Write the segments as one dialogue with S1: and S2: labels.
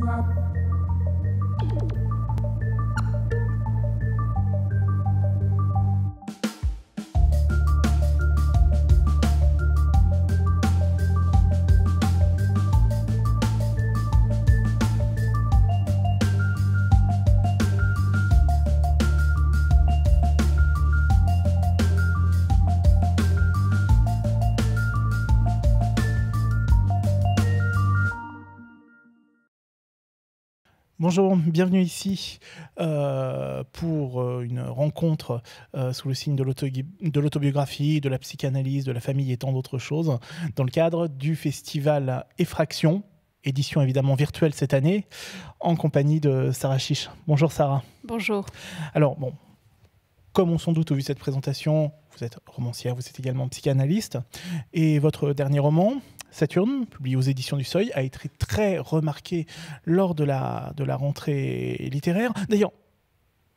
S1: Love.
S2: Bonjour, bienvenue ici euh, pour euh, une rencontre euh, sous le signe de l'autobiographie, de, de la psychanalyse, de la famille et tant d'autres choses, dans le cadre du festival Effraction, édition évidemment virtuelle cette année, en compagnie de Sarah Chiche. Bonjour Sarah. Bonjour. Alors bon, comme on s'en doute au vu de cette présentation, vous êtes romancière, vous êtes également psychanalyste, et votre dernier roman, Saturne, publié aux éditions du Seuil, a été très remarqué lors de la, rentrée littéraire. D'ailleurs,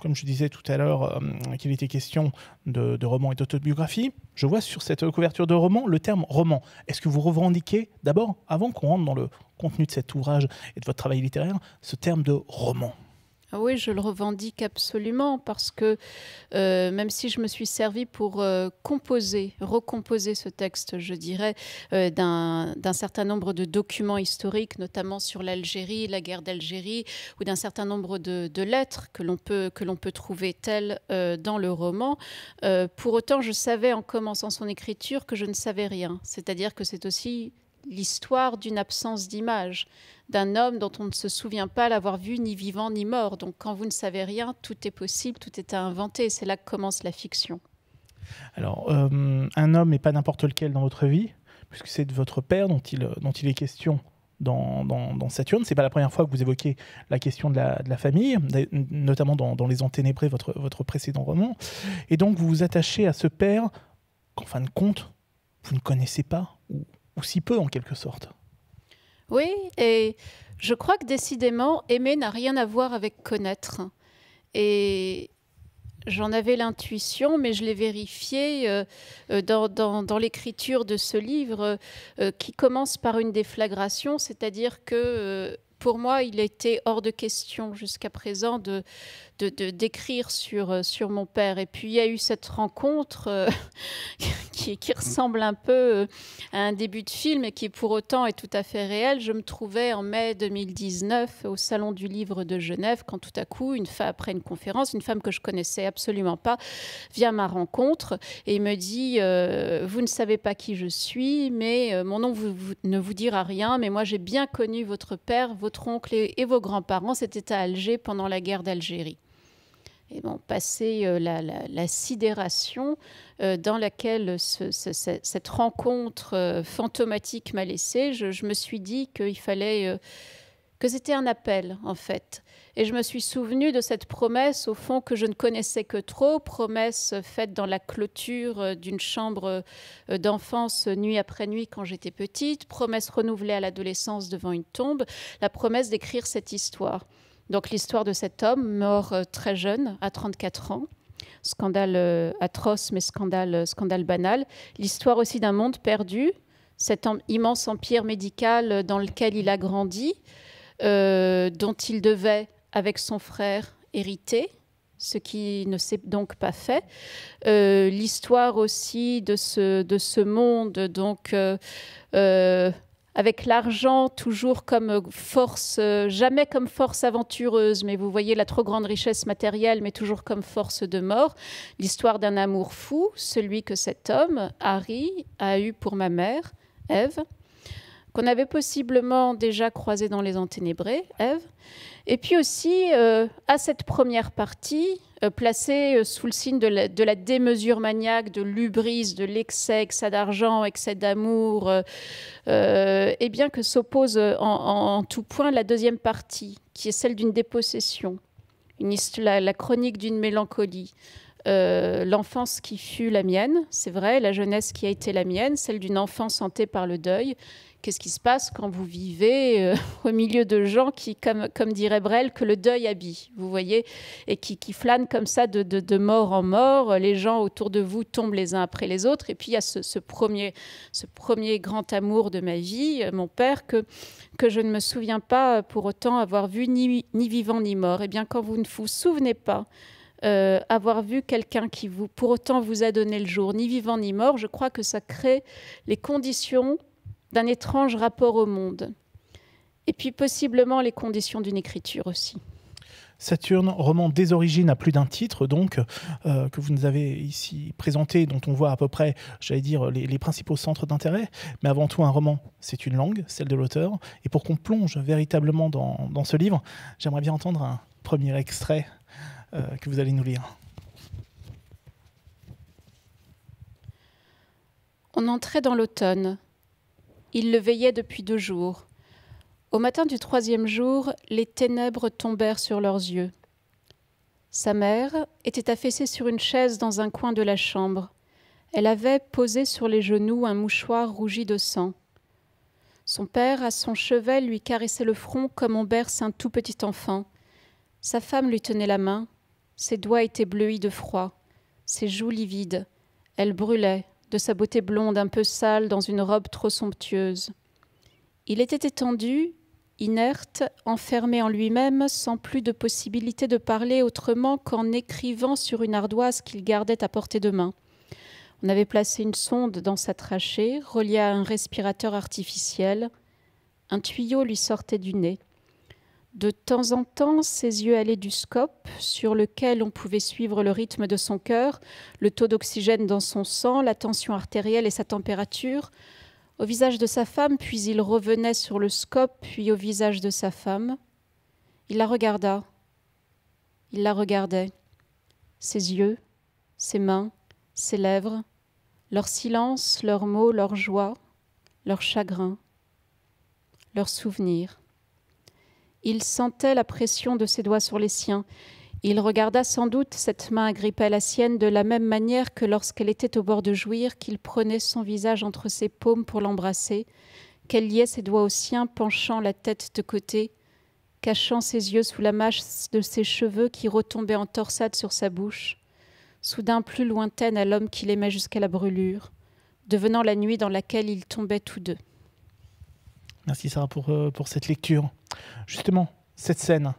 S2: comme je disais tout à l'heure, euh, qu'il était question de, de romans et d'autobiographie, je vois sur cette couverture de roman le terme roman. Est-ce que vous revendiquez d'abord, avant qu'on rentre dans le contenu de cet ouvrage et de votre travail littéraire, ce terme de roman
S1: ah oui, je le revendique absolument parce que euh, même si je me suis servi pour euh, composer, recomposer ce texte, je dirais, euh, d'un certain nombre de documents historiques, notamment sur l'Algérie, la guerre d'Algérie, ou d'un certain nombre de, lettres que l'on peut, que l'on peut trouver telles dans le roman, pour autant, je savais en commençant son écriture que je ne savais rien. C'est-à-dire que c'est aussi l'histoire d'une absence d'image, d'un homme dont on ne se souvient pas l'avoir vu ni vivant ni mort. Donc quand vous ne savez rien, tout est possible, tout est à inventer. C'est là que commence la fiction.
S2: Alors, euh, un homme et pas n'importe lequel dans votre vie, puisque c'est de votre père dont il, dont il est question dans, dans, dans Saturne. C'est pas la première fois que vous évoquez la question de la, famille, notamment dans, Les Enténébrés, votre, votre précédent roman. Et donc, vous vous attachez à ce père qu'en fin de compte, vous ne connaissez pas, ou ou si peu en quelque sorte.
S1: Oui, et je crois que décidément, aimer n'a rien à voir avec connaître. Et j'en avais l'intuition, mais je l'ai vérifié euh, euh, dans, dans l'écriture de ce livre euh, qui commence par une déflagration, c'est-à-dire que pour moi, il était hors de question jusqu'à présent de, de d'écrire sur euh, sur mon père. Et puis il y a eu cette rencontre euh, qui, qui, ressemble un peu euh, à un début de film et qui pour autant est tout à fait réel. Je me trouvais en mai 2019 au salon du livre de Genève quand tout à coup, une femme après une conférence, une femme que je connaissais absolument pas vient à ma rencontre et me dit vous ne savez pas qui je suis, mais mon nom ne vous dira rien. Mais moi j'ai bien connu votre père, votre oncle et vos grands-parents. C'était à Alger pendant la guerre d'Algérie et bon, passé euh, la, sidération euh, dans laquelle cette rencontre euh, fantomatique m'a laissée, je, me suis dit qu'il fallait que c'était un appel en fait. Et je me suis souvenu de cette promesse, au fond, que je ne connaissais que trop, promesse faite dans la clôture d'une chambre d'enfance nuit après nuit quand j'étais petite, promesse renouvelée à l'adolescence devant une tombe, la promesse d'écrire cette histoire. Donc l'histoire de cet homme, mort euh, très jeune, à 34 ans, scandale euh, atroce mais scandale, euh, scandale banal, l'histoire aussi d'un monde perdu, cet immense empire médical dans lequel il a grandi, dont il devait, avec son frère, hériter, ce qui ne s'est donc pas fait. L'histoire aussi de ce, de ce monde donc avec l'argent toujours comme euh, force, euh, jamais comme force aventureuse, mais vous voyez la trop grande richesse matérielle, mais toujours comme force de mort. L'histoire d'un amour fou, celui que cet homme, Harry, a eu pour ma mère, Eve, qu'on avait possiblement déjà croisé dans les Enténébrés, Eve, et puis aussi, euh, à cette première partie, euh, placée euh, sous le signe de la, démesure maniaque, de l'ubris, de l'excès, excès d'argent, excès d'amour, eh bien que s'oppose en, tout point la deuxième partie, qui est celle d'une dépossession, une, la chronique d'une mélancolie, euh, l'enfance qui fut la mienne, c'est vrai, la jeunesse qui a été la mienne, celle d'une enfance hantée par le deuil. Qu'est-ce qui se passe quand vous vivez euh, au milieu de gens qui, comme, dirait Brel, que le deuil habille, vous voyez, et qui, qui flânent comme ça de, mort en mort. Les gens autour de vous tombent les uns après les autres. Et puis il y a ce, premier, ce premier grand amour de ma vie, euh, mon père, que, je ne me souviens pas pour autant avoir vu ni, ni vivant ni mort. Eh bien quand vous ne vous souvenez pas euh, avoir vu quelqu'un qui vous, pour autant vous a donné le jour, ni vivant ni mort, je crois que ça crée les conditions d'un étrange rapport au monde. Et puis possiblement les conditions d'une écriture aussi.
S2: Saturne, roman des origines à plus d'un titre, donc, euh, que vous nous avez ici présenté, dont on voit à peu près, j'allais dire, les, principaux centres d'intérêt. Mais avant tout, un roman, c'est une langue, celle de l'auteur. Et pour qu'on plonge véritablement dans ce livre, j'aimerais bien entendre un premier extrait euh, que vous allez nous lire.
S1: On entrait dans l'automne. Il le veillait depuis deux jours. Au matin du troisième jour, les ténèbres tombèrent sur leurs yeux. Sa mère était affaissée sur une chaise dans un coin de la chambre. Elle avait posé sur les genoux un mouchoir rougi de sang. Son père, à son chevet, lui caressait le front comme on berce un tout petit enfant. Sa femme lui tenait la main. Ses doigts étaient bleuis de froid, ses joues livides. Elle brûlait, de sa beauté blonde un peu sale dans une robe trop somptueuse. Il était étendu, inerte, enfermé en lui-même, sans plus de possibilité de parler autrement qu'en écrivant sur une ardoise qu'il gardait à portée de main. On avait placé une sonde dans sa trachée, reliée à un respirateur artificiel. Un tuyau lui sortait du nez. De temps en temps, ses yeux allaient du scope, sur lequel on pouvait suivre le rythme de son cœur, le taux d'oxygène dans son sang, la tension artérielle et sa température, au visage de sa femme, puis il revenait sur le scope, puis au visage de sa femme. Il la regarda. Il la regardait. Ses yeux, ses mains, ses lèvres, leur silence, leurs mots, leur joie, leur chagrin, leurs souvenirs. Il sentait la pression de ses doigts sur les siens. Il regarda sans doute cette main agrippée à la sienne de la même manière que lorsqu'elle était au bord de jouir, qu'il prenait son visage entre ses paumes pour l'embrasser, qu'elle liait ses doigts aux siens, penchant la tête de côté, cachant ses yeux sous la masse de ses cheveux qui retombaient en torsade sur sa bouche, soudain plus lointaine à l'homme qu'il aimait jusqu'à la brûlure, devenant la nuit dans laquelle ils tombaient tous deux.
S2: Merci Sarah euh, pour, cette lecture. Justement, cette scène,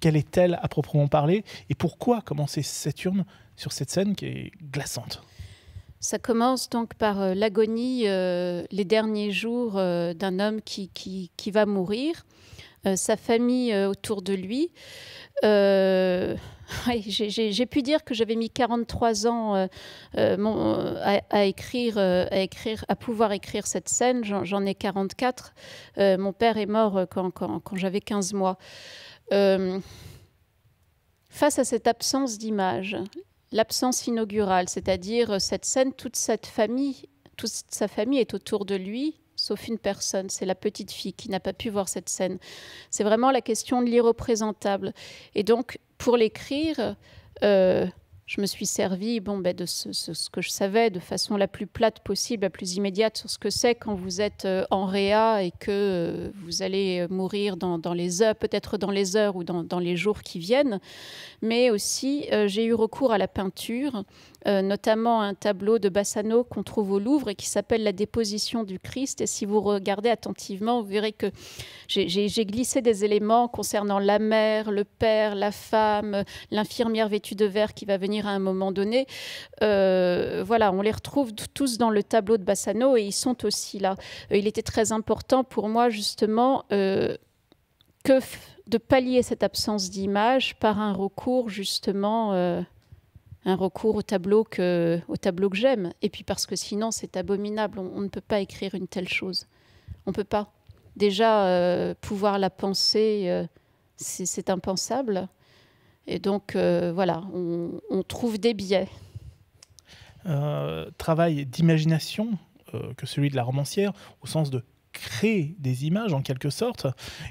S2: quelle est-elle à proprement parler et pourquoi commencer Saturne sur cette scène qui est glaçante
S1: ça commence donc par euh, l'agonie, euh, les derniers jours d'un homme qui, qui, va mourir. Euh, sa famille euh, autour de lui. Euh, j'ai pu dire que j'avais mis 43 ans à, écrire, à, pouvoir écrire cette scène. J'en ai 44. mon père est mort quand, j'avais 15 mois. face à cette absence d'image, l'absence inaugurale, c'est-à-dire cette scène, toute cette famille toute sa famille est autour de lui, sauf une personne, c'est la petite fille qui n'a pas pu voir cette scène. C'est vraiment la question de l'irreprésentable. Et donc, pour l'écrire, euh, je me suis servi bon, ben, de ce, que je savais de façon la plus plate possible, la plus immédiate sur ce que c'est quand vous êtes euh, en réa et que euh, vous allez mourir dans, les heures, peut-être dans les heures ou dans, les jours qui viennent. Mais aussi, j'ai eu recours à la peinture euh, notamment un tableau de Bassano qu'on trouve au Louvre et qui s'appelle La déposition du Christ. Et si vous regardez attentivement, vous verrez que j'ai glissé des éléments concernant la mère, le père, la femme, l'infirmière vêtue de vert qui va venir à un moment donné. Euh, voilà, on les retrouve tous dans le tableau de Bassano et ils sont aussi là. Euh, il était très important pour moi justement que de pallier cette absence d'image par un recours justement un recours au tableau que, au tableau que j'aime. Et puis parce que sinon, c'est abominable. On, ne peut pas écrire une telle chose. On ne peut pas. Déjà, euh, pouvoir la penser, euh, c'est impensable. Et donc, euh, voilà, on, trouve des biais.
S2: travail d'imagination que celui de la romancière, au sens de créer des images en quelque sorte.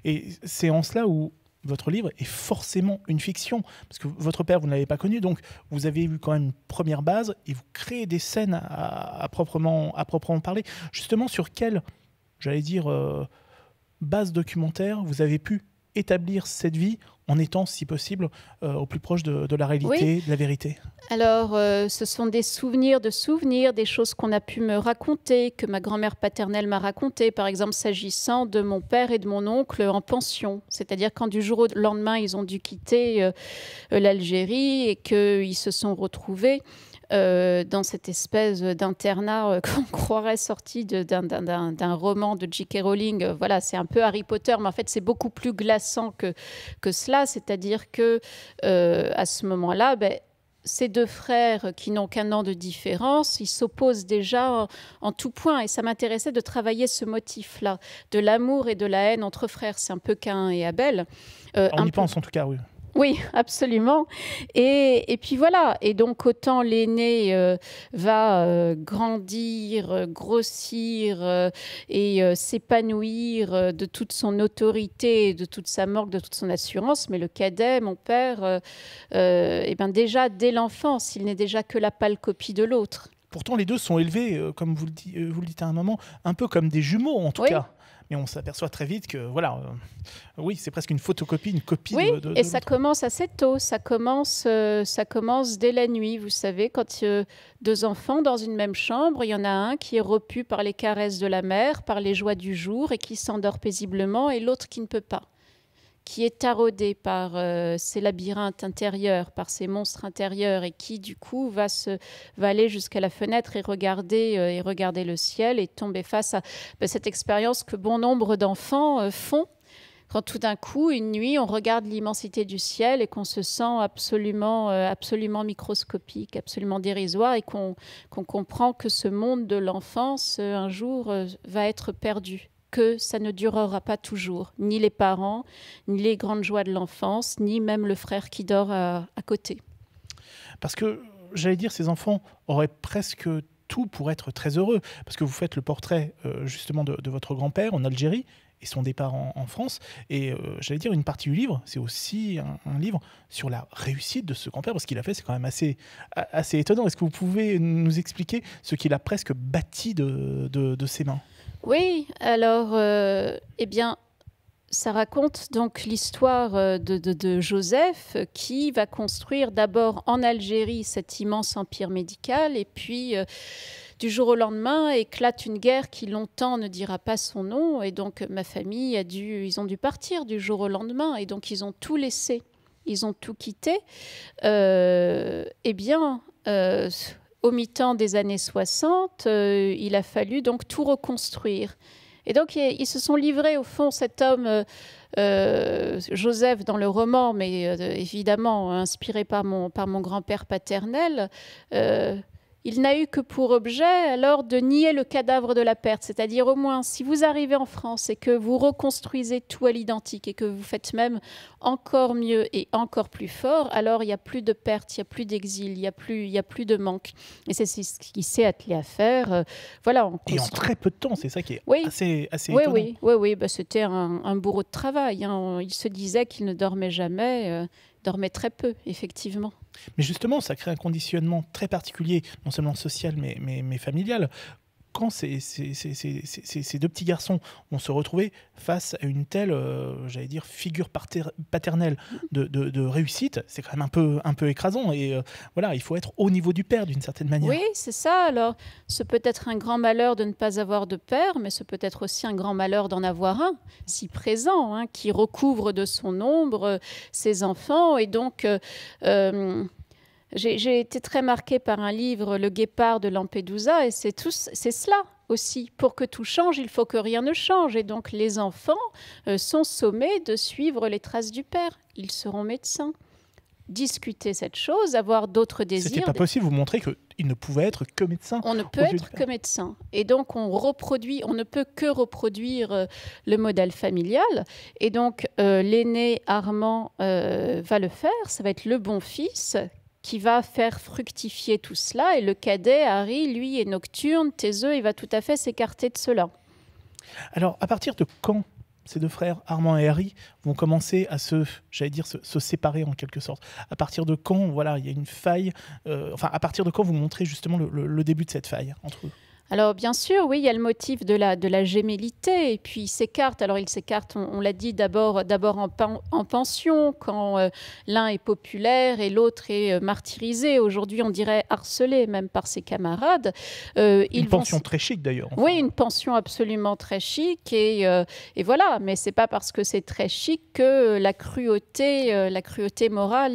S2: Et c'est en cela où votre livre est forcément une fiction, parce que votre père, vous ne l'avez pas connu, donc vous avez eu quand même une première base et vous créez des scènes à, proprement, à parler. Justement, sur quelle, j'allais dire, euh, base documentaire vous avez pu établir cette vie en étant, si possible, euh, au plus proche de, la réalité, de la vérité
S1: Alors, euh, ce sont des souvenirs de souvenirs, des choses qu'on a pu me raconter, que ma grand-mère paternelle m'a raconté, par exemple, s'agissant de mon père et de mon oncle en pension. C'est-à-dire quand du jour au lendemain, ils ont dû quitter euh, l'Algérie et qu'ils se sont retrouvés. Euh, dans cette espèce d'internat euh, qu'on croirait sorti d'un roman de J.K. Rowling. Euh, voilà, c'est un peu Harry Potter, mais en fait, c'est beaucoup plus glaçant que, que cela. C'est-à-dire que à ce moment-là, ben, ces deux frères qui n'ont qu'un an de différence, ils s'opposent déjà en, tout point. Et ça m'intéressait de travailler ce motif-là, de l'amour et de la haine entre frères. C'est un peu Cain et Abel. on y pense en tout cas, oui. Oui, absolument. Et, puis voilà. Et donc, autant l'aîné euh, va euh, grandir, euh, grossir et s'épanouir de toute son autorité, de toute sa morgue, de toute son assurance, mais le cadet, mon père, et eh ben déjà dès l'enfance, il n'est déjà que la pâle copie
S2: de l'autre. Pourtant, les deux sont élevés, comme vous le, dites à un moment, un peu comme des jumeaux en tout cas. Et on s'aperçoit très vite que, voilà, euh, oui, c'est presque une photocopie, une copie oui, de, et ça
S1: commence assez tôt, ça commence, euh, ça commence dès la nuit, vous savez, quand euh, deux enfants dans une même chambre, il y en a un qui est repu par les caresses de la mère, par les joies du jour et qui s'endort paisiblement, et l'autre qui ne peut pas qui est taraudé par euh, ces labyrinthes intérieurs, par ces monstres intérieurs, et qui du coup va se aller jusqu'à la fenêtre et regarder euh, et regarder le ciel et tomber face à bah, cette expérience que bon nombre d'enfants euh, font quand tout d'un coup, une nuit, on regarde l'immensité du ciel et qu'on se sent absolument, absolument microscopique, absolument dérisoire et qu'on comprend que ce monde de l'enfance, un jour, va être perdu que ça ne durera pas toujours, ni les parents, ni les grandes joies de l'enfance, ni même le frère qui dort euh, à, côté.
S2: Parce que, j'allais dire, ces enfants auraient presque tout pour être très heureux, parce que vous faites le portrait euh, justement de, votre grand-père en Algérie, et son départ en, France. Et euh, j'allais dire, une partie du livre, c'est aussi un, livre sur la réussite de ce grand-père, parce qu'il a fait, c'est quand même assez, assez étonnant. Est-ce que vous pouvez nous expliquer ce qu'il a presque bâti de, de ses mains
S1: oui, alors, euh, eh bien, ça raconte donc l'histoire euh, de, Joseph euh, qui va construire d'abord en Algérie cet immense empire médical et puis du jour au lendemain éclate une guerre qui longtemps ne dira pas son nom et donc ma famille a dû, ils ont dû partir du jour au lendemain et donc ils ont tout laissé, ils ont tout quitté. eh bien, au mi-temps des années 60, euh, il a fallu donc tout reconstruire. Et donc, ils se sont livrés, au fond, cet homme, euh, euh, Joseph, dans le roman, mais évidemment inspiré par mon, par mon grand-père paternel, il n'a eu que pour objet alors de nier le cadavre de la perte. C'est-à-dire au moins, si vous arrivez en France et que vous reconstruisez tout à l'identique et que vous faites même encore mieux et encore plus fort, alors il n'y a plus de perte, il n'y a plus d'exil, il n'y a, plus, il y a plus de manque. Et c'est ce qu'il s'est attelé à faire. Euh, voilà, et en très
S2: peu de temps, c'est ça qui est assez, assez oui, étonnant. Oui,
S1: oui, oui bah, c'était un, bourreau de travail. Hein. Il se disait qu'il ne dormait jamais. Euh, Dormait très peu, effectivement.
S2: Mais justement, ça crée un conditionnement très particulier, non seulement social, mais, mais, mais familial, quand ces, deux petits garçons vont se retrouver face à une telle, euh, j'allais dire, figure paternelle de, réussite, c'est quand même un peu, écrasant. Et euh, voilà, il faut être au niveau du père d'une certaine manière. Oui,
S1: c'est ça. Alors, ce peut être un grand malheur de ne pas avoir de père, mais ce peut être aussi un grand malheur d'en avoir un, si présent, hein, qui recouvre de son ombre euh, ses enfants. Et donc, j'ai été très marquée par un livre, Le Guépard de Lampedusa, et c'est cela aussi. Pour que tout change, il faut que rien ne change. Et donc les enfants euh, sont sommés de suivre les traces du père. Ils seront médecins. Discuter cette chose, avoir d'autres désirs. C'était pas possible,
S2: vous montrer qu'ils ne pouvaient être que médecins.
S1: On ne peut être que médecin. Et donc on reproduit, on ne peut que reproduire euh, le modèle familial. Et donc euh, l'aîné Armand va le faire, ça va être le bon fils qui va faire fructifier tout cela. Et le cadet, Harry, lui, est nocturne, taiseux, il va tout à fait s'écarter de cela.
S2: Alors, à partir de quand ces deux frères, Armand et Harry, vont commencer à se, j'allais dire, se, séparer en quelque sorte À partir de quand, voilà, il y a une faille euh, Enfin, à partir de quand vous montrez justement le début de cette faille entre eux
S1: alors bien sûr, oui, il y a le motif de la, de la gémellité, et puis il s'écarte. Alors il s'écarte, on, l'a dit d'abord, d'abord en, pension, quand euh, l'un est populaire et l'autre est euh, martyrisé. Aujourd'hui, on dirait harcelé même par ses camarades. Euh, une pension
S2: très chic d'ailleurs.
S1: Oui, une pension absolument très chic, et, voilà. Mais ce n'est pas parce que c'est très chic que la cruauté, la cruauté morale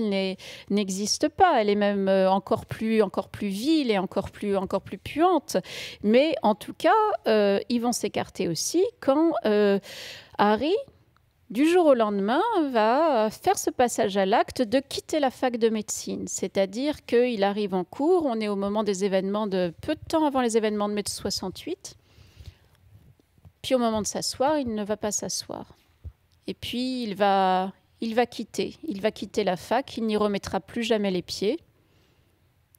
S1: n'existe pas. Elle est même encore plus, encore plus vile et encore plus, encore plus puante mais en tout cas, euh, ils vont s'écarter aussi quand euh, Harry, du jour au lendemain, va faire ce passage à l'acte de quitter la fac de médecine. C'est-à-dire qu'il arrive en cours, on est au moment des événements de peu de temps avant les événements de mai 68. Puis au moment de s'asseoir, il ne va pas s'asseoir. Et puis il va, il va quitter. Il va quitter la fac, il n'y remettra plus jamais les pieds.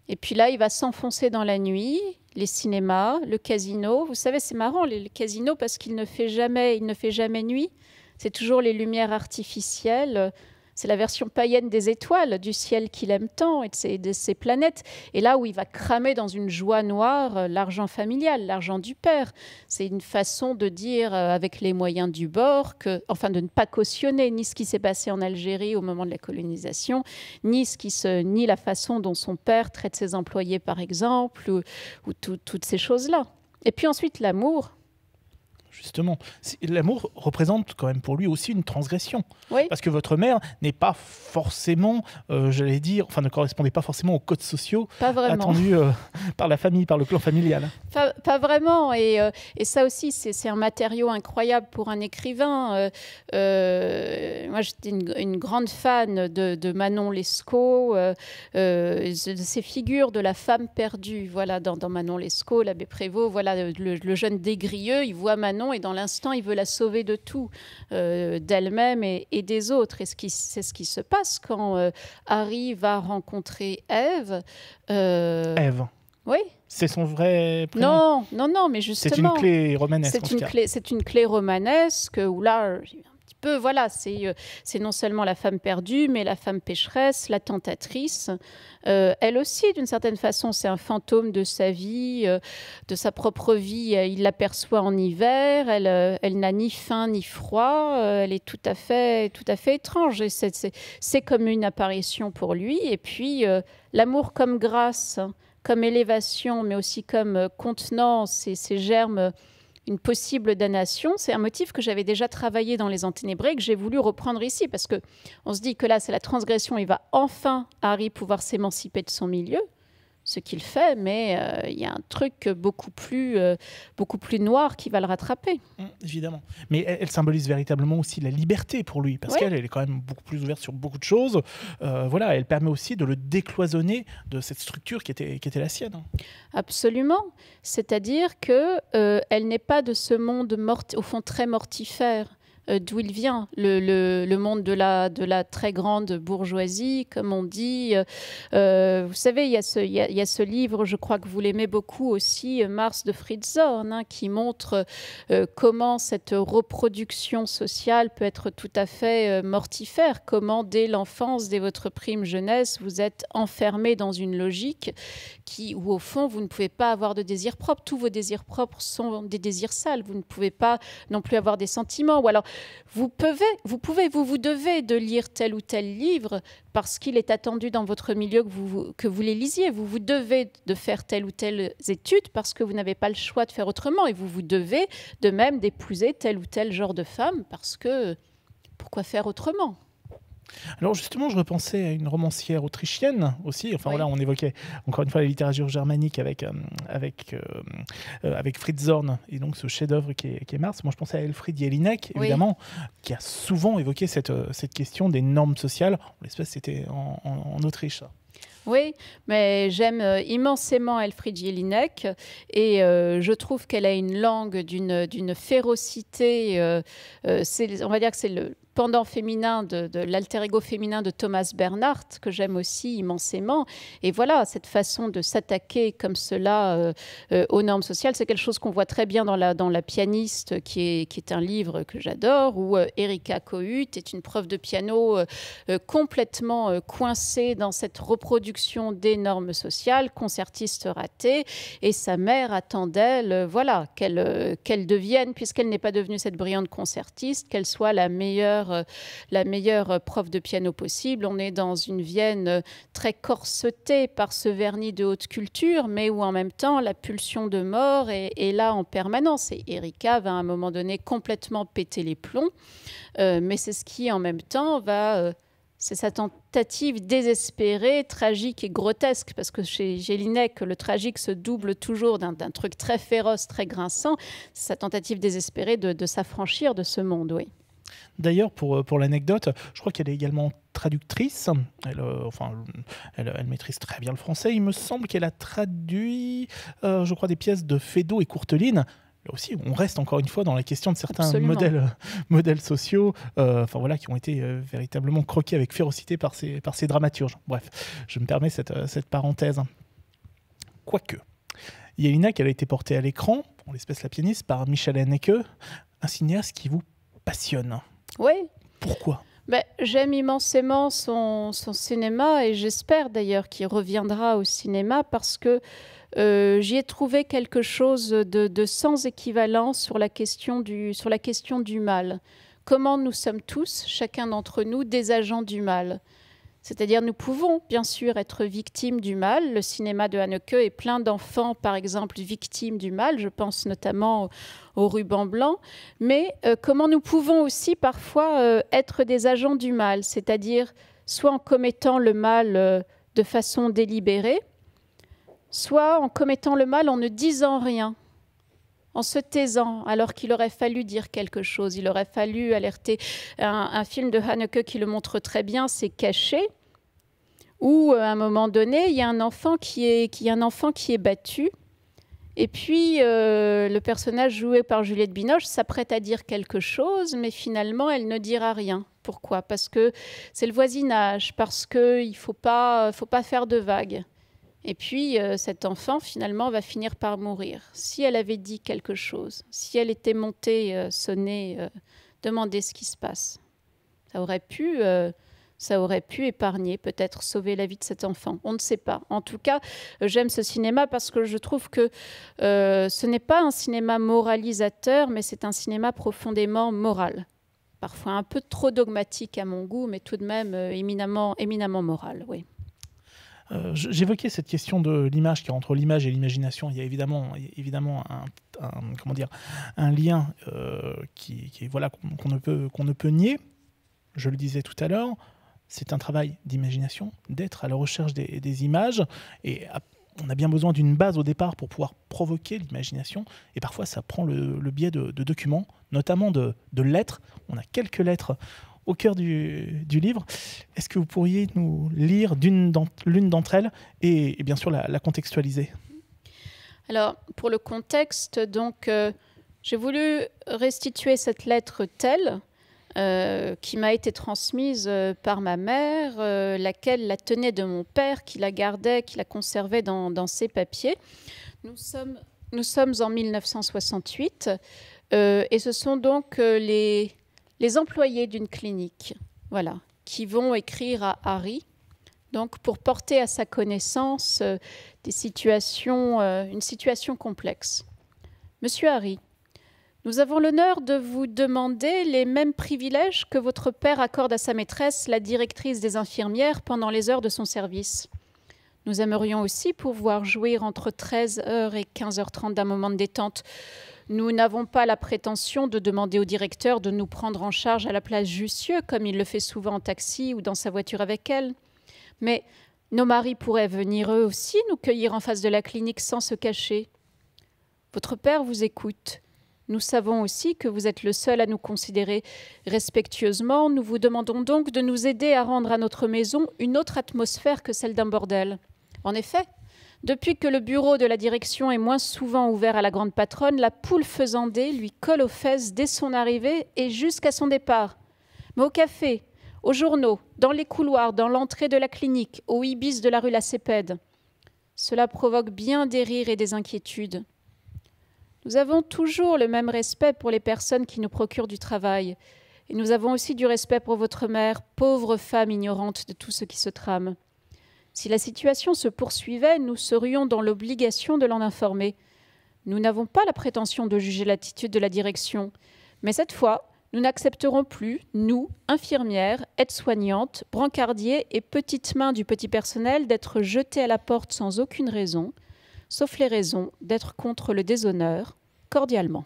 S1: Et puis là, il va s'enfoncer dans la nuit, les cinémas, le casino. Vous savez, c'est marrant, le casino, parce qu'il ne fait jamais, il ne fait jamais nuit. C'est toujours les lumières artificielles, c'est la version païenne des étoiles, du ciel qu'il aime tant et de ses, planètes. Et là où il va cramer dans une joie noire euh, l'argent familial, l'argent du père. C'est une façon de dire, euh, avec les moyens du bord, que, enfin de ne pas cautionner ni ce qui s'est passé en Algérie au moment de la colonisation, ni, ce qui se, ni la façon dont son père traite ses employés, par exemple, ou, toutes ces choses-là. Et puis ensuite, l'amour
S2: justement. L'amour représente quand même pour lui aussi une transgression. Parce que votre mère n'est pas forcément, euh, j'allais dire, enfin ne correspondait pas forcément aux codes sociaux attendus euh, par la famille, par le clan familial.
S1: Pas, vraiment. Et, euh, ça aussi, c'est un matériau incroyable pour un écrivain. moi, j'étais une, grande fan de, Manon Lescaut, de ces figures de la femme perdue. Voilà, dans, Manon Lescaut, l'abbé Prévost, voilà, le, le jeune dégrilleux, il voit Manon et dans l'instant, il veut la sauver de tout, euh, d'elle-même et, des autres. Et c'est ce qui se passe quand euh, Harry va rencontrer Eve. Eve. Euh, oui.
S2: C'est son vrai Non,
S1: non, non, mais justement. C'est une clé romanesque. C'est une, clé, une clé romanesque où là, peu, voilà, euh, c'est non seulement la femme perdue, mais la femme pécheresse, la tentatrice. Euh, elle aussi, d'une certaine façon, c'est un fantôme de sa vie, euh, de sa propre vie. Il l'aperçoit en hiver, elle, elle n'a ni faim ni froid, elle est tout à fait, tout à fait étrange. Et c'est comme une apparition pour lui. Et puis, l'amour comme grâce, comme élévation, mais aussi comme contenance et ses germes une possible damnation, c'est un motif que j'avais déjà travaillé dans les anténébrés que j'ai voulu reprendre ici, parce que on se dit que là, c'est la transgression, il va enfin Harry pouvoir s'émanciper de son milieu, ce qu'il fait, mais euh, il y a un truc beaucoup plus, euh, beaucoup plus noir qui va le rattraper. Mmh, évidemment.
S2: Mais elle, symbolise véritablement aussi la liberté pour lui, parce qu'elle elle est quand même beaucoup plus ouverte sur beaucoup de choses. Euh, voilà, elle permet aussi de le décloisonner de cette structure qui était, qui était la sienne.
S1: Absolument. C'est-à-dire que elle n'est pas de ce monde mort, au fond très mortifère. Euh, d'où il vient, le, le, monde de la, de la très grande bourgeoisie, comme on dit. Euh, euh, vous savez, il y, a ce, il, y a, ce, livre, je crois que vous l'aimez beaucoup aussi, Mars de Fritz Zorn, hein, qui montre comment cette reproduction sociale peut être tout à fait mortifère, comment dès l'enfance, dès votre prime jeunesse, vous êtes enfermé dans une logique qui, où au fond, vous ne pouvez pas avoir de désir propre. Tous vos désirs propres sont des désirs sales. Vous ne pouvez pas non plus avoir des sentiments. Ou alors, vous pouvez, vous pouvez, vous, vous devez de lire tel ou tel livre parce qu'il est attendu dans votre milieu que vous, que vous les lisiez. Vous vous devez de faire telle ou telle étude parce que vous n'avez pas le choix de faire autrement. Et vous vous devez de même d'épouser tel ou tel genre de femme parce que pourquoi faire autrement
S2: alors justement, je repensais à une romancière autrichienne aussi. Enfin là, voilà, on évoquait encore une fois la littérature germanique avec, euh, euh, euh, avec, Fritz Zorn et donc ce chef-d'œuvre qui, est Mars. Moi, je pensais à Elfried Jelinek, évidemment, qui a souvent évoqué cette, question des normes sociales. l'espèce, c'était en, Autriche.
S1: Oui, mais j'aime immensément Elfried Jelinek et je trouve qu'elle a une langue d'une férocité. on va dire que c'est le pendant féminin de, de l'alter ego féminin de Thomas Bernhardt, que j'aime aussi immensément. Et voilà, cette façon de s'attaquer comme cela euh, euh, aux normes sociales, c'est quelque chose qu'on voit très bien dans La, dans la pianiste, qui est, qui est un livre que j'adore, où euh, Erika Kohut est une preuve de piano complètement coincée dans cette reproduction des normes sociales, concertiste ratée, et sa mère attend d'elle, voilà, qu'elle qu'elle devienne, puisqu'elle n'est pas devenue cette brillante concertiste, qu'elle soit la meilleure euh, la meilleure euh, prof de piano possible. On est dans une Vienne euh, très corsetée par ce vernis de haute culture, mais où en même temps la pulsion de mort est, là en permanence. Et Erika va à un moment donné complètement péter les plombs, mais c'est ce qui en même temps va... c'est sa tentative désespérée, tragique et grotesque, parce que chez que le tragique se double toujours d'un truc très féroce, très grinçant, sa tentative désespérée de, de s'affranchir de ce monde, oui.
S2: D'ailleurs, pour, euh, pour l'anecdote, je crois qu'elle est également traductrice. Elle, euh, enfin, elle, maîtrise très bien le français. Il me semble qu'elle a traduit, euh, je crois, des pièces de Feydeau et Courteline. Là aussi, on reste encore une fois dans la question de certains modèles, modèles sociaux enfin, voilà, qui ont été véritablement croqués avec férocité par ces, par ces dramaturges. Bref, je me permets cette, parenthèse. Quoique, Yelina, qu'elle a été portée à l'écran, en l'espèce la pianiste, par Michel Haneke, un cinéaste qui vous
S1: oui. Pourquoi ben, J'aime immensément son, cinéma et j'espère d'ailleurs qu'il reviendra au cinéma parce que euh, j'y ai trouvé quelque chose de, sans équivalent sur la question du, sur la question du mal. Comment nous sommes tous, chacun d'entre nous, des agents du mal. C'est-à-dire nous pouvons bien sûr être victimes du mal. Le cinéma de Haneke est plein d'enfants, par exemple, victimes du mal. Je pense notamment au, ruban blanc. Mais euh, comment nous pouvons aussi parfois euh, être des agents du mal, c'est-à-dire soit en commettant le mal euh, de façon délibérée, soit en commettant le mal en ne disant rien, en se taisant alors qu'il aurait fallu dire quelque chose, il aurait fallu alerter. Un, film de Haneke qui le montre très bien, c'est Caché, où euh, à un moment donné, il y a un enfant qui est, qui, un enfant qui est battu. Et puis, euh, le personnage joué par Juliette Binoche s'apprête à dire quelque chose, mais finalement, elle ne dira rien. Pourquoi Parce que c'est le voisinage, parce qu'il ne faut pas, faut pas faire de vagues. Et puis euh, cet enfant finalement va finir par mourir. Si elle avait dit quelque chose, si elle était montée, sonnée, euh, euh, demander ce qui se passe, ça aurait pu, ça aurait pu épargner, peut-être sauver la vie de cet enfant. On ne sait pas. En tout cas, j'aime ce cinéma parce que je trouve que ce n'est pas un cinéma moralisateur, mais c'est un cinéma profondément moral. Parfois un peu trop dogmatique à mon goût, mais tout de même éminemment, éminemment moral. Oui.
S2: Euh, j'évoquais cette question de l'image, qui entre l'image et l'imagination, il y a évidemment, évidemment un, comment dire, un lien euh, qui, voilà qu'on ne peut qu'on ne peut nier. Je le disais tout à l'heure, c'est un travail d'imagination, d'être à la recherche des, images et on a bien besoin d'une base au départ pour pouvoir provoquer l'imagination. Et parfois, ça prend le, biais de, documents, notamment de, de lettres. On a quelques lettres au cœur du, livre. Est-ce que vous pourriez nous lire l'une d'entre elles et, bien sûr la, contextualiser
S1: Alors, pour le contexte, donc, euh, j'ai voulu restituer cette lettre telle euh, qui m'a été transmise euh, par ma mère, laquelle la tenait de mon père, qui la gardait, qui la conservait dans, ses papiers. Nous sommes, nous sommes en 1968 et ce sont donc les, les employés d'une clinique, voilà, qui vont écrire à Harry, donc pour porter à sa connaissance euh, des situations, euh, une situation complexe. Monsieur Harry, nous avons l'honneur de vous demander les mêmes privilèges que votre père accorde à sa maîtresse, la directrice des infirmières, pendant les heures de son service. Nous aimerions aussi pouvoir jouir entre 13h et 15h30 d'un moment de détente. Nous n'avons pas la prétention de demander au directeur de nous prendre en charge à la place Jussieu, comme il le fait souvent en taxi ou dans sa voiture avec elle. Mais nos maris pourraient venir eux aussi nous cueillir en face de la clinique sans se cacher. Votre père vous écoute. Nous savons aussi que vous êtes le seul à nous considérer respectueusement. Nous vous demandons donc de nous aider à rendre à notre maison une autre atmosphère que celle d'un bordel. En effet, depuis que le bureau de la direction est moins souvent ouvert à la grande patronne, la poule faisandée lui colle aux fesses dès son arrivée et jusqu'à son départ. Mais au café, aux journaux, dans les couloirs, dans l'entrée de la clinique, au ibis de la rue Lacépède. Cela provoque bien des rires et des inquiétudes. Nous avons toujours le même respect pour les personnes qui nous procurent du travail. Et nous avons aussi du respect pour votre mère, pauvre femme ignorante de tout ce qui se trame. Si la situation se poursuivait, nous serions dans l'obligation de l'en informer. Nous n'avons pas la prétention de juger l'attitude de la direction, mais cette fois, nous n'accepterons plus, nous, infirmières, aides-soignantes, brancardiers et petites mains du petit personnel, d'être jetés à la porte sans aucune raison, sauf les raisons d'être contre le déshonneur, cordialement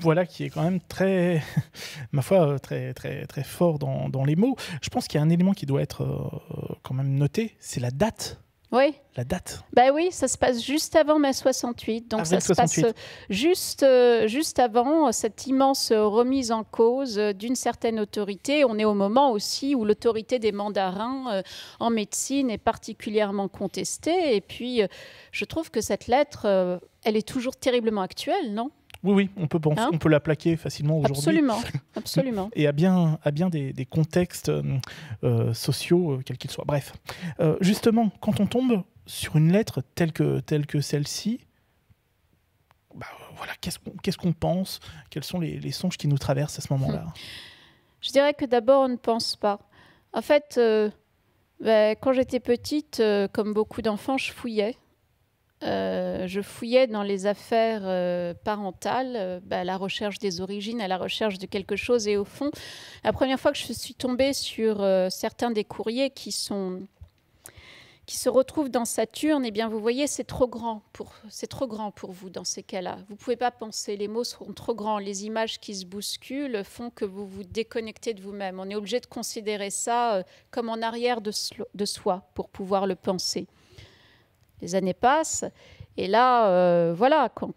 S2: voilà qui est quand même très, ma foi, très, très, très fort dans, les mots. Je pense qu'il y a un élément qui doit être euh, quand même noté, c'est la date. Oui. La date.
S1: Bah oui, ça se passe juste avant mai 68. Donc ça se passe euh, juste, euh, juste avant cette immense remise en cause d'une certaine autorité. On est au moment aussi où l'autorité des mandarins en médecine est particulièrement contestée. Et puis, je trouve que cette lettre, elle est toujours terriblement actuelle, non
S2: oui, oui, on peut, hein peut la plaquer facilement aujourd'hui. Absolument, absolument. Et à bien, bien des, contextes euh, euh, sociaux, euh, quels qu'ils soient. Bref, justement, quand on tombe sur une lettre telle que, telle que celle-ci, bah, voilà, qu'est-ce qu'on pense Quels sont les, songes qui nous traversent à ce moment-là hmm.
S1: Je dirais que d'abord, on ne pense pas. En fait, bah, quand j'étais petite, comme beaucoup d'enfants, je fouillais euh, je fouillais dans les affaires euh, parentales, euh, bah, à la recherche des origines, à la recherche de quelque chose. Et au fond, la première fois que je suis tombée sur certains des courriers qui sont qui se retrouvent dans Saturne, eh bien, vous voyez, c'est trop grand pour, c'est trop grand pour vous dans ces cas-là. Vous ne pouvez pas penser, les mots sont trop grands, les images qui se bousculent font que vous vous déconnectez de vous-même. On est obligé de considérer ça comme en arrière de soi pour pouvoir le penser. Les années passent et là, euh, voilà, quand,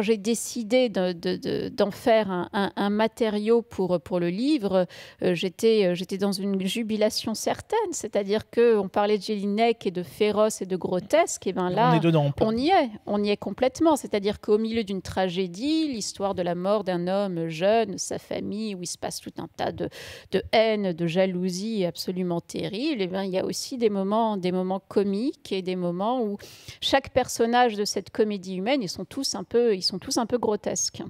S1: j'ai décidé d'en de, faire un, matériau pour, pour le livre, euh, euh, j'étais dans une jubilation certaine. C'est-à-dire qu'on parlait de Jelinek et de féroce et de grotesque. Et ben là, on, on, y est, on y est complètement. C'est-à-dire qu'au milieu d'une tragédie, l'histoire de la mort d'un homme jeune, sa famille, où il se passe tout un tas de, de haine, de jalousie absolument terrible, et ben, il y a aussi des moments, des moments comiques et des moments où chaque personnage de cette comédie humaine, ils sont tous un peu, ils sont tous un peu grotesques.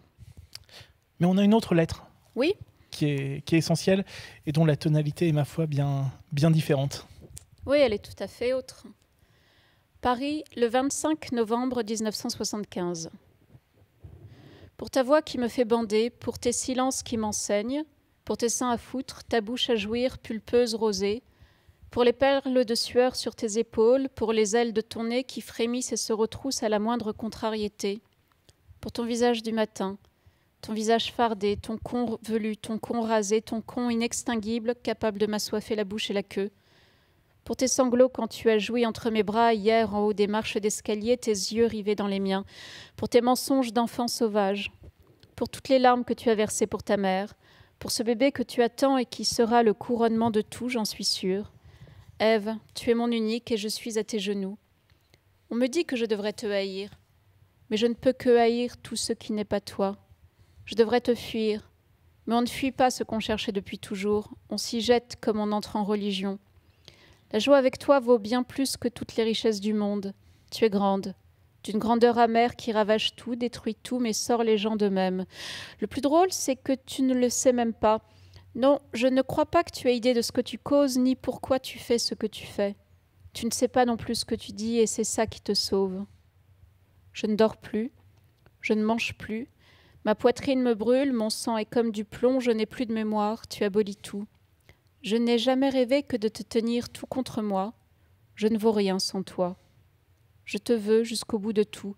S2: Mais on a une autre lettre. Oui. Qui est, qui essentielle et dont la tonalité est, ma foi, bien, bien différente.
S1: Oui, elle est tout à fait autre. Paris, le 25 novembre 1975. Pour ta voix qui me fait bander, pour tes silences qui m'enseignent, pour tes seins à foutre, ta bouche à jouir, pulpeuse, rosée, pour les perles de sueur sur tes épaules, pour les ailes de ton nez qui frémissent et se retroussent à la moindre contrariété, pour ton visage du matin, ton visage fardé, ton con velu, ton con rasé, ton con inextinguible, capable de m'assoiffer la bouche et la queue, pour tes sanglots quand tu as joui entre mes bras hier en haut des marches d'escalier, tes yeux rivés dans les miens, pour tes mensonges d'enfant sauvage, pour toutes les larmes que tu as versées pour ta mère, pour ce bébé que tu attends et qui sera le couronnement de tout, j'en suis sûre, Ève, tu es mon unique et je suis à tes genoux. On me dit que je devrais te haïr, mais je ne peux que haïr tout ce qui n'est pas toi. Je devrais te fuir, mais on ne fuit pas ce qu'on cherchait depuis toujours, on s'y jette comme on entre en religion. La joie avec toi vaut bien plus que toutes les richesses du monde. Tu es grande, d'une grandeur amère qui ravage tout, détruit tout, mais sort les gens d'eux-mêmes. Le plus drôle, c'est que tu ne le sais même pas. Non, je ne crois pas que tu aies idée de ce que tu causes ni pourquoi tu fais ce que tu fais. Tu ne sais pas non plus ce que tu dis et c'est ça qui te sauve. Je ne dors plus, je ne mange plus, ma poitrine me brûle, mon sang est comme du plomb, je n'ai plus de mémoire, tu abolis tout. Je n'ai jamais rêvé que de te tenir tout contre moi, je ne vaux rien sans toi. Je te veux jusqu'au bout de tout.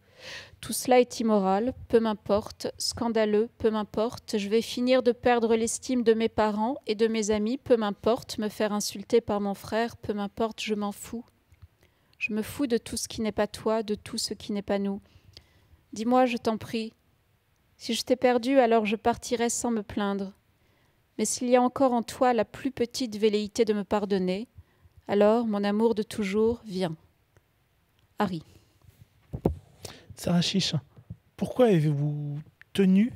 S1: Tout cela est immoral, peu m'importe, scandaleux, peu m'importe, je vais finir de perdre l'estime de mes parents et de mes amis, peu m'importe, me faire insulter par mon frère, peu m'importe, je m'en fous. Je me fous de tout ce qui n'est pas toi, de tout ce qui n'est pas nous. Dis-moi, je t'en prie. Si je t'ai perdu, alors je partirai sans me plaindre. Mais s'il y a encore en toi la plus petite velléité de me pardonner, alors mon amour de toujours vient. Harry.
S2: Sarah Chiche, pourquoi avez-vous tenu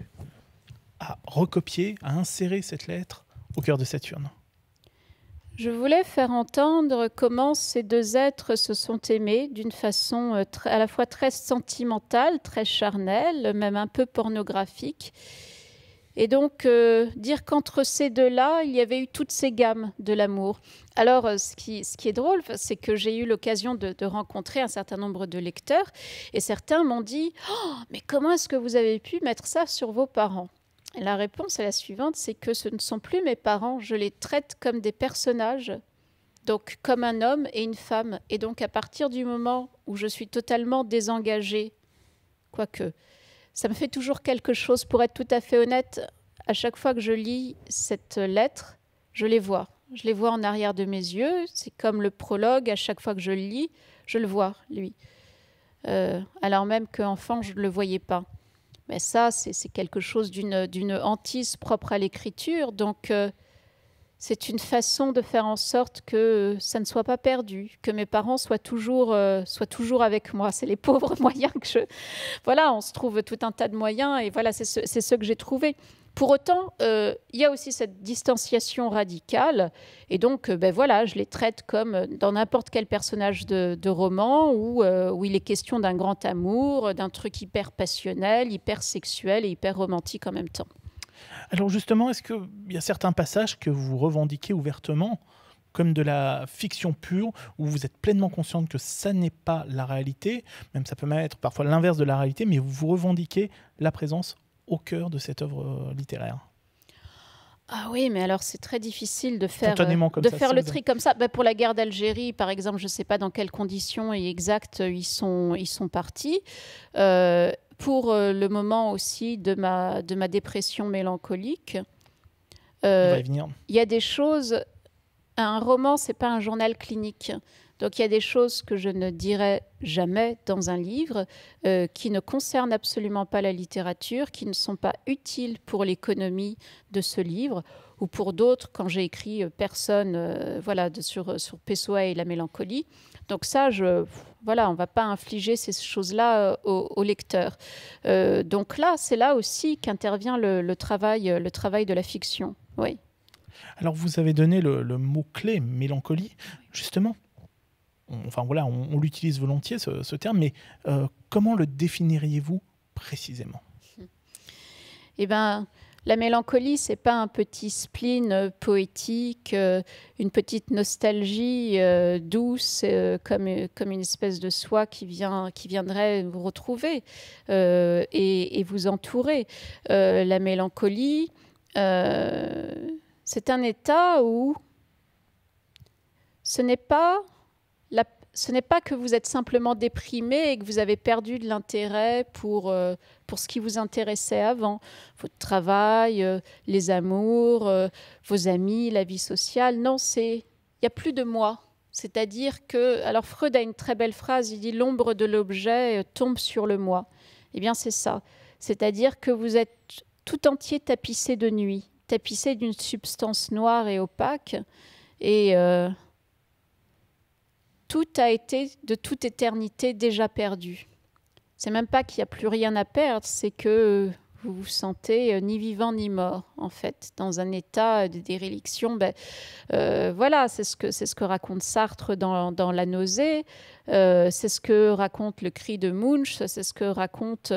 S2: à recopier, à insérer cette lettre au cœur de Saturne
S1: Je voulais faire entendre comment ces deux êtres se sont aimés d'une façon euh, à la fois très sentimentale, très charnelle, même un peu pornographique et donc, euh, dire qu'entre ces deux-là, il y avait eu toutes ces gammes de l'amour. Alors, euh, ce qui, ce qui est drôle, c'est que j'ai eu l'occasion de, rencontrer un certain nombre de lecteurs, et certains m'ont dit oh, Mais comment est-ce que vous avez pu mettre ça sur vos parents ?⁇ La réponse est la suivante, c'est que ce ne sont plus mes parents, je les traite comme des personnages donc comme un homme et une femme. Et donc à partir du moment où je suis totalement désengagée, quoique ça me fait toujours quelque chose, pour être tout à fait honnête, à chaque fois que je lis cette lettre, je les vois. Je les vois en arrière de mes yeux, c'est comme le prologue, à chaque fois que je le lis, je le vois, lui. Euh, alors même qu'enfant, je ne le voyais pas. Mais ça, c'est quelque chose d'une hantise propre à l'écriture, donc... Euh, c'est une façon de faire en sorte que ça ne soit pas perdu, que mes parents soient toujours, euh, toujours avec moi. C'est les pauvres moyens que je... Voilà, on se trouve tout un tas de moyens et voilà, c'est ce, que j'ai trouvé. Pour autant, euh, il y a aussi cette distanciation radicale. Et donc, euh, ben voilà, je les traite comme dans n'importe quel personnage de, roman où, il est question d'un grand amour, d'un truc hyper passionnel, hyper sexuel et hyper romantique en même temps.
S2: Alors justement, est-ce qu'il y a certains passages que vous revendiquez ouvertement comme de la fiction pure, où vous êtes pleinement consciente que ça n'est pas la réalité, même ça peut même être parfois l'inverse de la réalité, mais vous revendiquez la présence au cœur de cette œuvre euh, littéraire.
S1: Ah oui, mais alors c'est très difficile de faire, euh, de faire le tri comme ça. Bah, pour la guerre d'Algérie, par exemple, je ne sais pas dans quelles conditions exactes euh, ils sont, ils sont partis pour euh, le moment aussi de ma, de ma dépression mélancolique. Euh, il y a des choses. Un roman, c'est pas un journal clinique. Donc il y a des choses que je ne dirais jamais dans un livre, euh, qui ne concernent absolument pas la littérature, qui ne sont pas utiles pour l'économie de ce livre ou pour d'autres quand j'ai écrit euh, personne euh, voilà sur euh, sur Pessoa et la mélancolie. Donc ça je voilà, on va pas infliger ces choses-là au, lecteur. donc là, c'est là aussi qu'intervient le, travail, le travail de la fiction.
S2: Oui. Alors vous avez donné le, mot-clé mélancolie, justement. enfin voilà, on, l'utilise volontiers ce, terme, mais comment le définiriez-vous précisément
S1: Eh bien, la mélancolie, c'est pas un petit spleen euh, poétique, euh, une petite nostalgie euh, douce comme, une espèce de soie qui, vient, qui viendrait vous retrouver et, vous entourer. la mélancolie, c'est un état où ce n'est pas ce n'est pas que vous êtes simplement déprimé et que vous avez perdu de l'intérêt pour, euh, pour ce qui vous intéressait avant, votre travail, euh, les amours, euh, vos amis, la vie sociale. Non, c'est il n'y a plus de moi. C'est-à-dire que, alors Freud a une très belle phrase, il dit l'ombre de l'objet tombe sur le moi. Eh bien, c'est ça. C'est-à-dire que vous êtes tout entier tapissé de nuit, tapissé d'une substance noire et opaque. Et tout a été de toute éternité déjà perdu. C'est même pas qu'il n'y a plus rien à perdre, c'est que euh, vous vous sentez euh, ni vivant ni mort, en fait, dans un état euh, de déréliction. Ben, voilà, c'est ce, que, c'est ce que raconte Sartre dans, La nausée, c'est ce que raconte le cri de Munch, c'est ce que raconte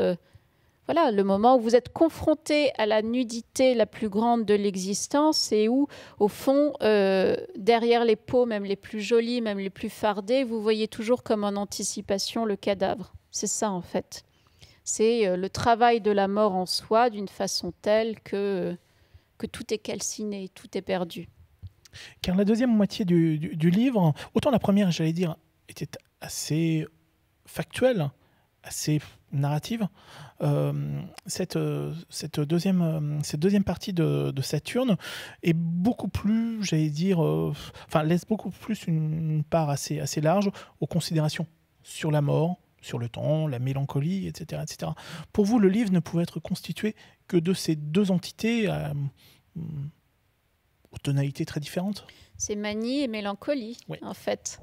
S1: voilà, le moment où vous êtes confronté à la nudité la plus grande de l'existence et où, au fond, euh, derrière les peaux, même les plus jolies, même les plus fardées, vous voyez toujours comme en anticipation le cadavre. C'est ça, en fait. C'est euh, le travail de la mort en soi d'une façon telle que, que tout est calciné, tout est perdu.
S2: Car la deuxième moitié du livre, autant la première, j'allais dire, était assez factuelle, assez narrative, euh, cette, cette, deuxième, cette deuxième partie de, Saturne est beaucoup plus, j'allais dire, euh, enfin laisse beaucoup plus une, part assez, assez large aux considérations sur la mort, sur le temps, la mélancolie, etc., etc. Pour vous, le livre ne pouvait être constitué que de ces deux entités euh, aux tonalités très différentes.
S1: C'est manie et mélancolie, en fait.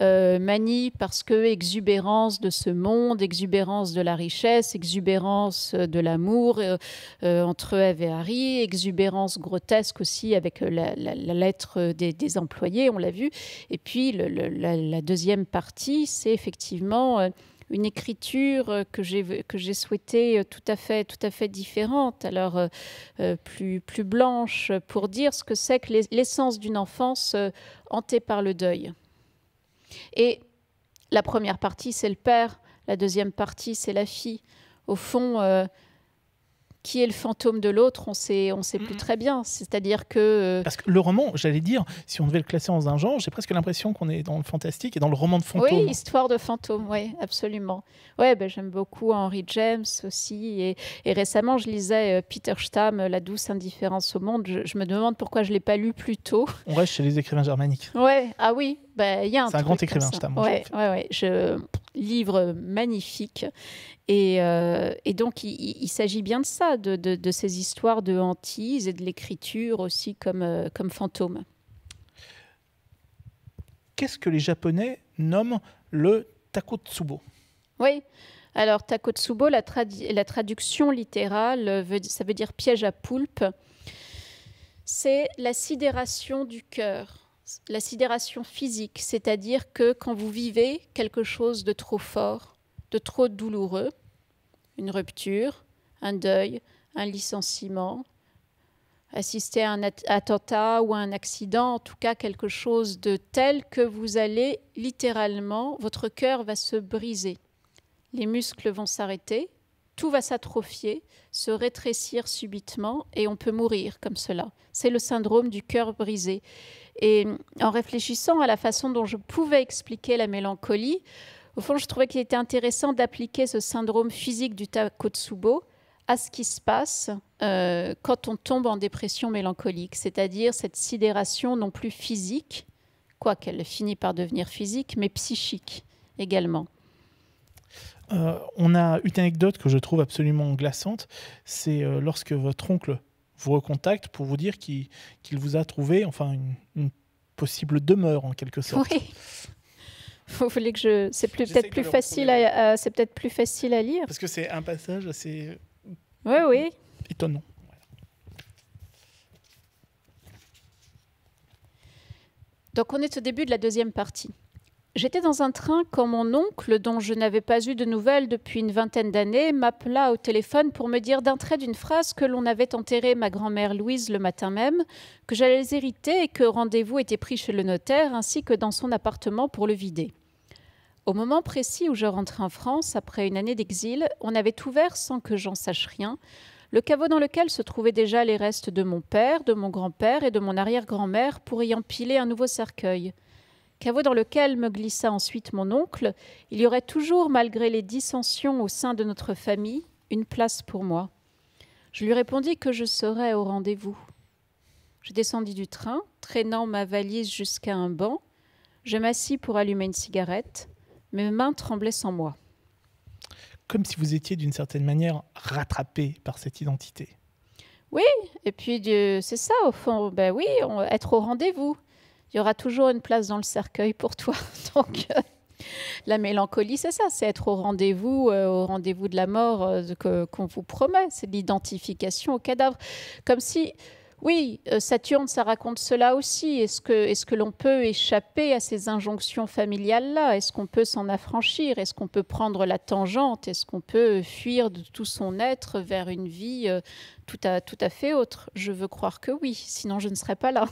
S1: Euh, manie parce que exubérance de ce monde, exubérance de la richesse, exubérance de l'amour euh, euh, entre Eve et Harry, exubérance grotesque aussi avec la, lettre des, employés, on l'a vu. Et puis la, deuxième partie, c'est effectivement une écriture que j'ai que j'ai souhaité tout à fait tout à fait différente alors plus plus blanche pour dire ce que c'est que l'essence d'une enfance hantée par le deuil. Et la première partie, c'est le père, la deuxième partie, c'est la fille. Au fond, euh, qui est le fantôme de l'autre, on sait, sait plus très bien. C'est-à-dire que. Euh,
S2: Parce que le roman, j'allais dire, si on devait le classer dans un genre, j'ai presque l'impression qu'on est dans le fantastique et dans le roman de fantômes Oui,
S1: histoire de fantômes, oui, absolument. Oui, ben, j'aime beaucoup Henry James aussi. Et, récemment, je lisais euh, Peter Stamm, La douce indifférence au monde. Je, me demande pourquoi je ne l'ai pas lu plus tôt.
S2: On reste chez les écrivains germaniques.
S1: Oui, ah oui, bah, c'est un, grand écrivain, Stam. Oui oui, Je... Livre magnifique. Et, euh, donc, il, s'agit bien de ça, de, ces histoires de hantise et de l'écriture aussi comme, euh, comme fantôme.
S2: Qu'est-ce que les Japonais nomment le takotsubo
S1: Oui. Alors, takotsubo, la, la traduction littérale, veut, ça veut dire piège à poulpe. C'est la sidération du cœur la sidération physique, c'est-à-dire que quand vous vivez quelque chose de trop fort, de trop douloureux, une rupture, un deuil, un licenciement, assister à un attentat ou à un accident, en tout cas quelque chose de tel que vous allez littéralement, votre cœur va se briser, les muscles vont s'arrêter, tout va s'atrophier, se rétrécir subitement et on peut mourir comme cela. C'est le syndrome du cœur brisé. Et en réfléchissant à la façon dont je pouvais expliquer la mélancolie, au fond, je trouvais qu'il était intéressant d'appliquer ce syndrome physique du Takotsubo à ce qui se passe euh, quand on tombe en dépression mélancolique, c'est-à-dire cette sidération non plus physique, quoiqu'elle finit par devenir physique, mais psychique également.
S2: Euh, on a une anecdote que je trouve absolument glaçante, c'est euh, lorsque votre oncle vous recontacte pour vous dire qu'il vous a trouvé enfin une, possible demeure en quelque sorte. Oui. Vous
S1: voulez que je. C'est peut-être plus, facile à, euh, c'est peut-être plus facile
S2: à lire. Parce que c'est un passage assez. Oui, oui. Étonnant.
S1: Donc on est au début de la deuxième partie. J'étais dans un train quand mon oncle, dont je n'avais pas eu de nouvelles depuis une vingtaine d'années, m'appela au téléphone pour me dire d'un trait d'une phrase que l'on avait enterré ma grand-mère Louise le matin même, que j'allais hériter et que rendez-vous était pris chez le notaire ainsi que dans son appartement pour le vider. Au moment précis où je rentrais en France, après une année d'exil, on avait ouvert, sans que j'en sache rien, le caveau dans lequel se trouvaient déjà les restes de mon père, de mon grand-père et de mon arrière-grand-mère pour y empiler un nouveau cercueil caveau dans lequel me glissa ensuite mon oncle, il y aurait toujours, malgré les dissensions au sein de notre famille, une place pour moi. Je lui répondis que je serais au rendez-vous. Je descendis du train, traînant ma valise jusqu'à un banc. Je m'assis pour allumer une cigarette. Mes mains tremblaient sans moi.
S2: Comme si vous étiez d'une certaine manière rattrapé par cette identité.
S1: Oui, et puis c'est ça au fond. Ben oui, être au rendez-vous il y aura toujours une place dans le cercueil pour toi. Donc, euh, la mélancolie, c'est ça, c'est être au rendez-vous, euh, au rendez-vous de la mort euh, qu'on vous promet. C'est l'identification au cadavre. Comme si, oui, Saturne, ça raconte cela aussi. Est-ce que, est que l'on peut échapper à ces injonctions familiales-là Est-ce qu'on peut s'en affranchir Est-ce qu'on peut prendre la tangente Est-ce qu'on peut fuir de tout son être vers une vie tout à, tout à fait autre Je veux croire que oui, sinon je ne serais pas là.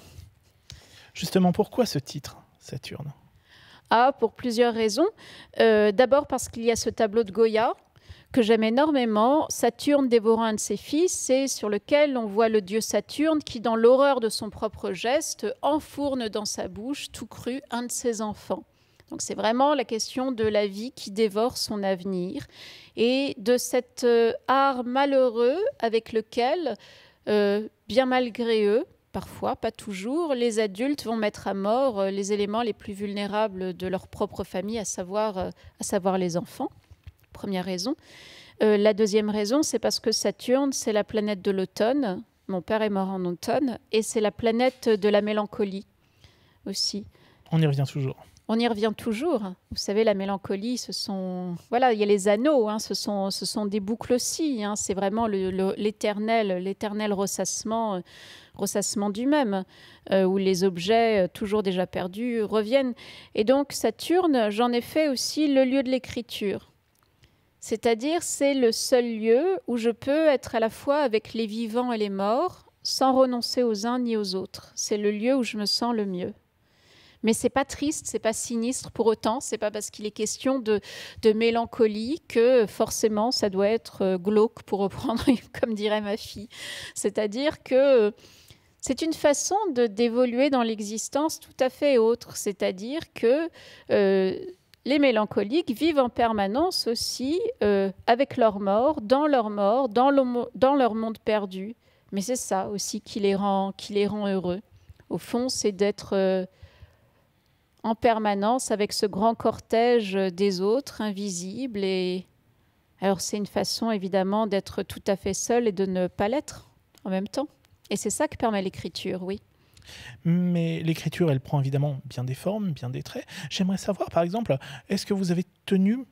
S2: Justement, pourquoi ce titre, Saturne
S1: Ah, pour plusieurs raisons. Euh, d'abord parce qu'il y a ce tableau de Goya que j'aime énormément, Saturne dévorant un de ses fils, c'est sur lequel on voit le dieu Saturne qui, dans l'horreur de son propre geste, enfourne dans sa bouche, tout cru, un de ses enfants. Donc c'est vraiment la question de la vie qui dévore son avenir et de cet euh, art malheureux avec lequel, euh, bien malgré eux, parfois, pas toujours, les adultes vont mettre à mort euh, les éléments les plus vulnérables de leur propre famille, à savoir, euh, à savoir les enfants. Première raison. Euh, la deuxième raison, c'est parce que Saturne, c'est la planète de l'automne. Mon père est mort en automne. Et c'est la planète de la mélancolie aussi.
S2: On y revient toujours
S1: on y revient toujours. Vous savez, la mélancolie, ce sont. Voilà, il y a les anneaux, hein, ce, sont, ce sont des boucles aussi. Hein. c'est vraiment l'éternel l'éternel ressassement, euh, ressassement du même, euh, où les objets, euh, toujours déjà perdus, reviennent. Et donc, Saturne, j'en ai fait aussi le lieu de l'écriture. C'est-à-dire, c'est le seul lieu où je peux être à la fois avec les vivants et les morts, sans renoncer aux uns ni aux autres. C'est le lieu où je me sens le mieux mais c'est pas triste, c'est pas sinistre pour autant, c'est pas parce qu'il est question de, de, mélancolie que forcément ça doit être euh, glauque pour reprendre comme dirait ma fille. C'est-à-dire que euh, c'est une façon de d'évoluer dans l'existence tout à fait autre, c'est-à-dire que euh, les mélancoliques vivent en permanence aussi avec leur mort, dans leur mort, dans, dans leur monde perdu. Mais c'est ça aussi qui les rend, qui les rend heureux. Au fond, c'est d'être en permanence avec ce grand cortège des autres, invisibles. Et alors c'est une façon évidemment d'être tout à fait seul et de ne pas l'être en même temps. Et c'est ça que permet l'écriture, oui.
S2: Mais l'écriture, elle prend évidemment bien des formes, bien des traits. J'aimerais savoir, par exemple, est-ce que vous avez tenu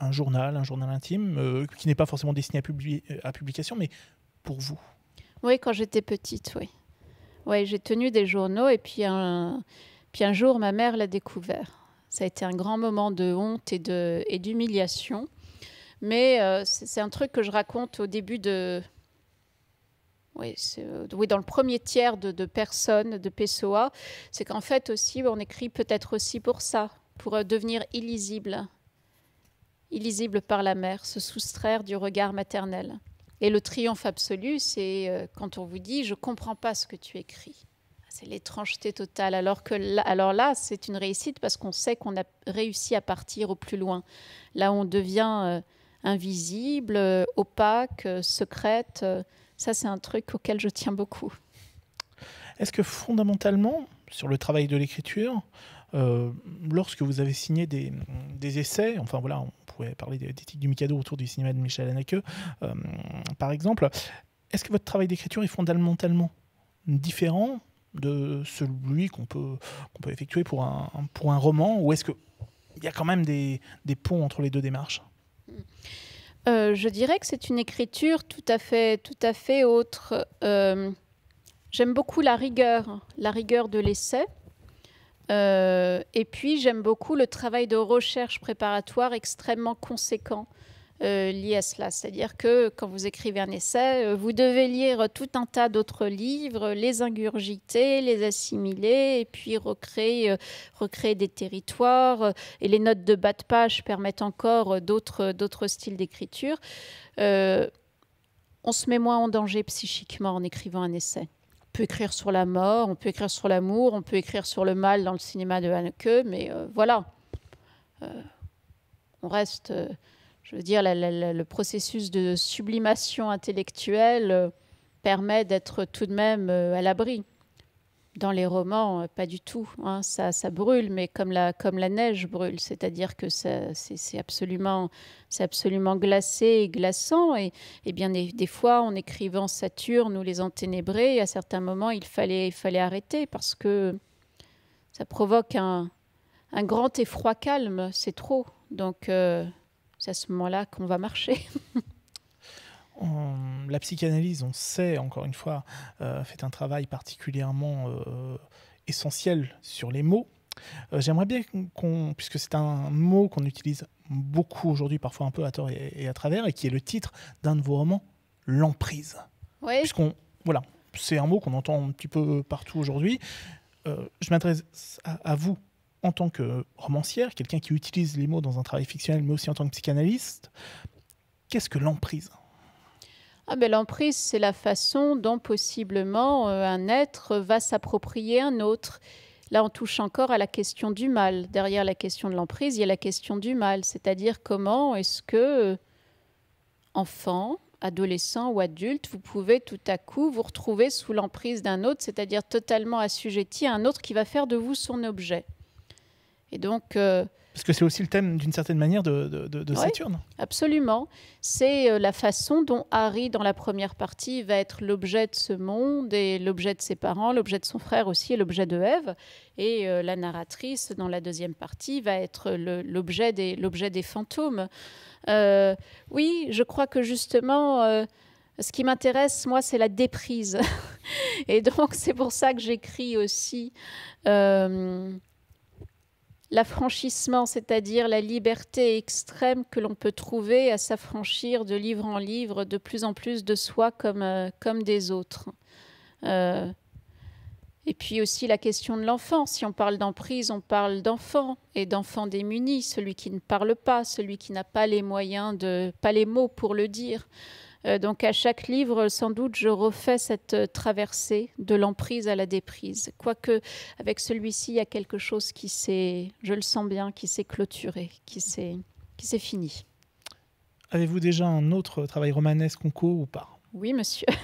S2: un journal, un journal intime, euh, qui n'est pas forcément destiné à, euh, à publication, mais pour vous
S1: Oui, quand j'étais petite, oui. Oui, j'ai tenu des journaux et puis un puis un jour, ma mère l'a découvert. Ça a été un grand moment de honte et, d'humiliation. Mais euh, c'est, un truc que je raconte au début de... Oui, euh, dans le premier tiers de, personnes, de Pessoa. C'est qu'en fait aussi, on écrit peut-être aussi pour ça, pour euh, devenir illisible. Illisible par la mère, se soustraire du regard maternel. Et le triomphe absolu, c'est quand on vous dit ⁇ je ne comprends pas ce que tu écris ⁇ c'est l'étrangeté totale. Alors, que là, alors là, c'est une réussite parce qu'on sait qu'on a réussi à partir au plus loin. Là, on devient euh, invisible, euh, opaque, euh, secrète. Ça, c'est un truc auquel je tiens beaucoup.
S2: Est-ce que fondamentalement, sur le travail de l'écriture, lorsque vous avez signé des, essais, enfin voilà, on pouvait parler des d'éthique du Mikado autour du cinéma de Michel Haneke, par exemple, est-ce que votre travail d'écriture est fondamentalement différent de celui qu'on peut, peut effectuer pour un, pour un roman Ou est-ce qu'il y a quand même des, des, ponts entre les deux démarches
S1: euh, Je dirais que c'est une écriture tout à fait, tout à fait autre. Euh, j'aime beaucoup la rigueur, la rigueur de l'essai. Euh, et puis j'aime beaucoup le travail de recherche préparatoire extrêmement conséquent. Euh, lié à cela. C'est-à-dire que quand vous écrivez un essai, euh, vous devez lire tout un tas d'autres livres, les ingurgiter, les assimiler, et puis recréer, euh, recréer des territoires. Et les notes de bas de page permettent encore d'autres, d'autres styles d'écriture. on se met moins en danger psychiquement en écrivant un essai. On peut écrire sur la mort, on peut écrire sur l'amour, on peut écrire sur le mal dans le cinéma de Hanneke, mais voilà. on reste je veux dire, le processus de sublimation intellectuelle euh, permet d'être tout de même euh, à l'abri. Dans les romans, euh, pas du tout. Hein. Ça, ça, brûle, mais comme la, comme la neige brûle, c'est-à-dire que c'est absolument, absolument glacé et glaçant. Et, bien des, fois, en écrivant Saturne ou Les Enténébrés, à certains moments, il fallait, il fallait arrêter parce que ça provoque un, un grand effroi calme. C'est trop. Donc, c'est à ce moment-là qu'on va marcher.
S2: la psychanalyse, on sait, encore une fois, euh, fait un travail particulièrement euh, essentiel sur les mots. Euh, j'aimerais bien qu'on, puisque c'est un mot qu'on utilise beaucoup aujourd'hui, parfois un peu à tort et, à travers, et qui est le titre d'un de vos romans, L'emprise. Oui. Puisqu'on, voilà, c'est un mot qu'on entend un petit peu partout aujourd'hui. je m'adresse à vous, en tant que romancière, quelqu'un qui utilise les mots dans un travail fictionnel, mais aussi en tant que psychanalyste, qu'est-ce que l'emprise
S1: ah ben, L'emprise, c'est la façon dont possiblement euh, un être va s'approprier un autre. Là, on touche encore à la question du mal. Derrière la question de l'emprise, il y a la question du mal, c'est-à-dire comment est-ce que, enfant, adolescent ou adulte, vous pouvez tout à coup vous retrouver sous l'emprise d'un autre, c'est-à-dire totalement assujetti à un autre qui va faire de vous son objet. Et donc. Euh,
S2: parce que c'est aussi le thème, d'une certaine manière, de, Saturne.
S1: absolument. C'est euh, la façon dont Harry, dans la première partie, va être l'objet de ce monde et l'objet de ses parents, l'objet de son frère aussi et l'objet de Ève. Et euh, la narratrice, dans la deuxième partie, va être l'objet des, des, fantômes. oui, je crois que justement... ce qui m'intéresse, moi, c'est la déprise. et donc, c'est pour ça que j'écris aussi l'affranchissement, c'est-à-dire la liberté extrême que l'on peut trouver à s'affranchir de livre en livre, de plus en plus de soi comme, euh, comme des autres. Euh, et puis aussi la question de l'enfant. Si on parle d'emprise, on parle d'enfant et d'enfant démuni, celui qui ne parle pas, celui qui n'a pas les moyens de, pas les mots pour le dire. Euh, donc à chaque livre, sans doute, je refais cette euh, traversée de l'emprise à la déprise. Quoique avec celui-ci, il y a quelque chose qui s'est, je le sens bien, qui s'est clôturé, qui s'est, qui s'est fini.
S2: Avez-vous déjà un autre travail romanesque en cours ou pas
S1: Oui, monsieur.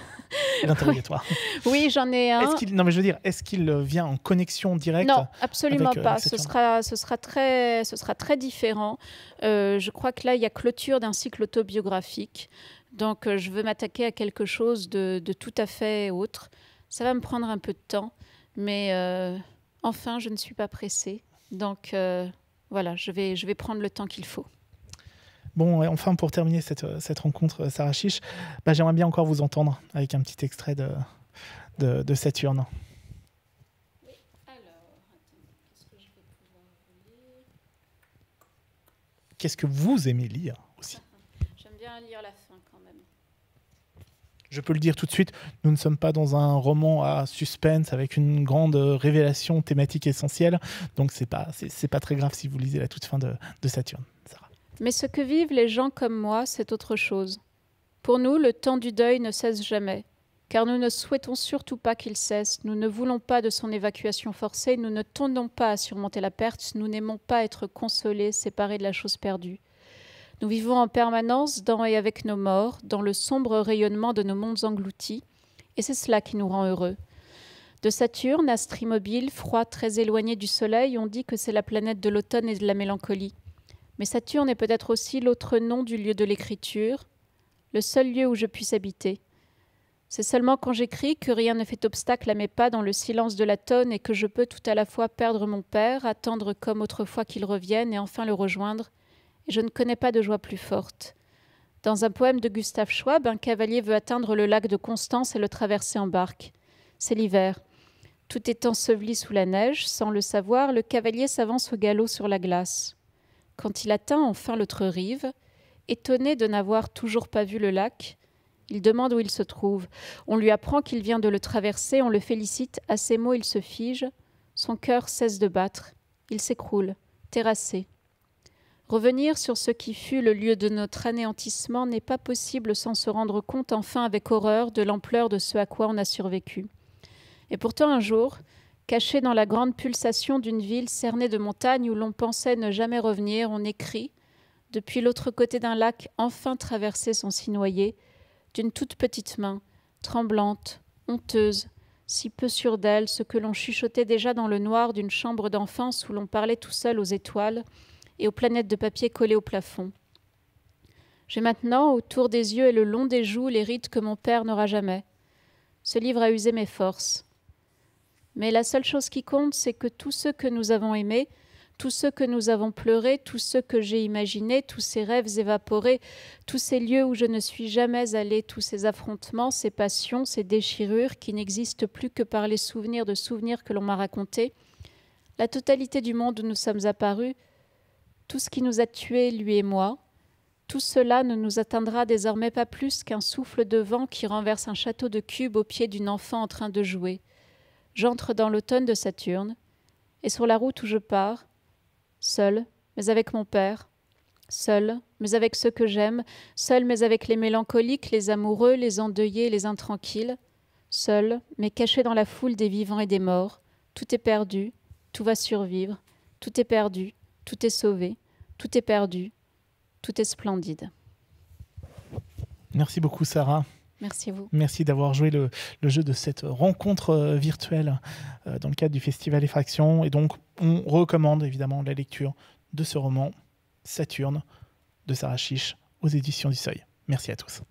S1: L'interrogatoire. Oui, j'en ai un. Est-ce
S2: non, mais je veux dire, est-ce qu'il vient en connexion directe Non, absolument euh, pas. ce,
S1: sera, ce, sera très, ce sera très différent. je crois que là, il y a clôture d'un cycle autobiographique. Donc euh, je veux m'attaquer à quelque chose de, tout à fait autre. Ça va me prendre un peu de temps, mais euh, enfin, je ne suis pas pressée. Donc euh, voilà, je vais, je vais prendre le temps qu'il faut.
S2: Bon, et enfin, pour terminer cette, rencontre, Sarah Chiche, bah, j'aimerais bien encore vous entendre avec un petit extrait de, de, de cette urne. Qu'est-ce que vous aimez lire je peux le dire tout de suite, nous ne sommes pas dans un roman à suspense avec une grande euh, révélation thématique essentielle. Donc c'est pas c'est pas très grave si vous lisez la toute fin de, Saturne.
S1: Mais ce que vivent les gens comme moi, c'est autre chose. Pour nous, le temps du deuil ne cesse jamais, car nous ne souhaitons surtout pas qu'il cesse. Nous ne voulons pas de son évacuation forcée. Nous ne tendons pas à surmonter la perte. Nous n'aimons pas être consolés, séparés de la chose perdue. Nous vivons en permanence dans et avec nos morts, dans le sombre rayonnement de nos mondes engloutis, et c'est cela qui nous rend heureux. De Saturne, astre immobile, froid, très éloigné du Soleil, on dit que c'est la planète de l'automne et de la mélancolie. Mais Saturne est peut-être aussi l'autre nom du lieu de l'écriture, le seul lieu où je puisse habiter. C'est seulement quand j'écris que rien ne fait obstacle à mes pas dans le silence de la tonne et que je peux tout à la fois perdre mon père, attendre comme autrefois qu'il revienne et enfin le rejoindre, je ne connais pas de joie plus forte. Dans un poème de Gustave Schwab, un cavalier veut atteindre le lac de Constance et le traverser en barque. C'est l'hiver. Tout est enseveli sous la neige, sans le savoir, le cavalier s'avance au galop sur la glace. Quand il atteint enfin l'autre rive, étonné de n'avoir toujours pas vu le lac, il demande où il se trouve. On lui apprend qu'il vient de le traverser, on le félicite, à ces mots il se fige, son cœur cesse de battre, il s'écroule, terrassé. Revenir sur ce qui fut le lieu de notre anéantissement n'est pas possible sans se rendre compte enfin avec horreur de l'ampleur de ce à quoi on a survécu. Et pourtant un jour, caché dans la grande pulsation d'une ville cernée de montagnes où l'on pensait ne jamais revenir, on écrit, depuis l'autre côté d'un lac enfin traversé sans s'y noyer, d'une toute petite main, tremblante, honteuse, si peu sûre d'elle, ce que l'on chuchotait déjà dans le noir d'une chambre d'enfance où l'on parlait tout seul aux étoiles, et aux planètes de papier collées au plafond. J'ai maintenant autour des yeux et le long des joues les rides que mon père n'aura jamais. Ce livre a usé mes forces. Mais la seule chose qui compte, c'est que tous ceux que nous avons aimés, tous ceux que nous avons pleurés, tous ceux que j'ai imaginés, tous ces rêves évaporés, tous ces lieux où je ne suis jamais allée, tous ces affrontements, ces passions, ces déchirures qui n'existent plus que par les souvenirs de souvenirs que l'on m'a racontés, la totalité du monde où nous sommes apparus, tout ce qui nous a tués, lui et moi, tout cela ne nous atteindra désormais pas plus qu'un souffle de vent qui renverse un château de cubes au pied d'une enfant en train de jouer. J'entre dans l'automne de Saturne, et sur la route où je pars, seul, mais avec mon père, seul, mais avec ceux que j'aime, seul, mais avec les mélancoliques, les amoureux, les endeuillés, les intranquilles, seul, mais caché dans la foule des vivants et des morts, tout est perdu, tout va survivre, tout est perdu, tout est sauvé, tout est perdu, tout est splendide.
S2: Merci beaucoup Sarah. Merci à vous. Merci d'avoir joué le, jeu de cette rencontre euh, virtuelle euh, dans le cadre du festival Effraction. Et donc, on recommande évidemment la lecture de ce roman, Saturne, de Sarah Chiche, aux éditions du Seuil. Merci à tous.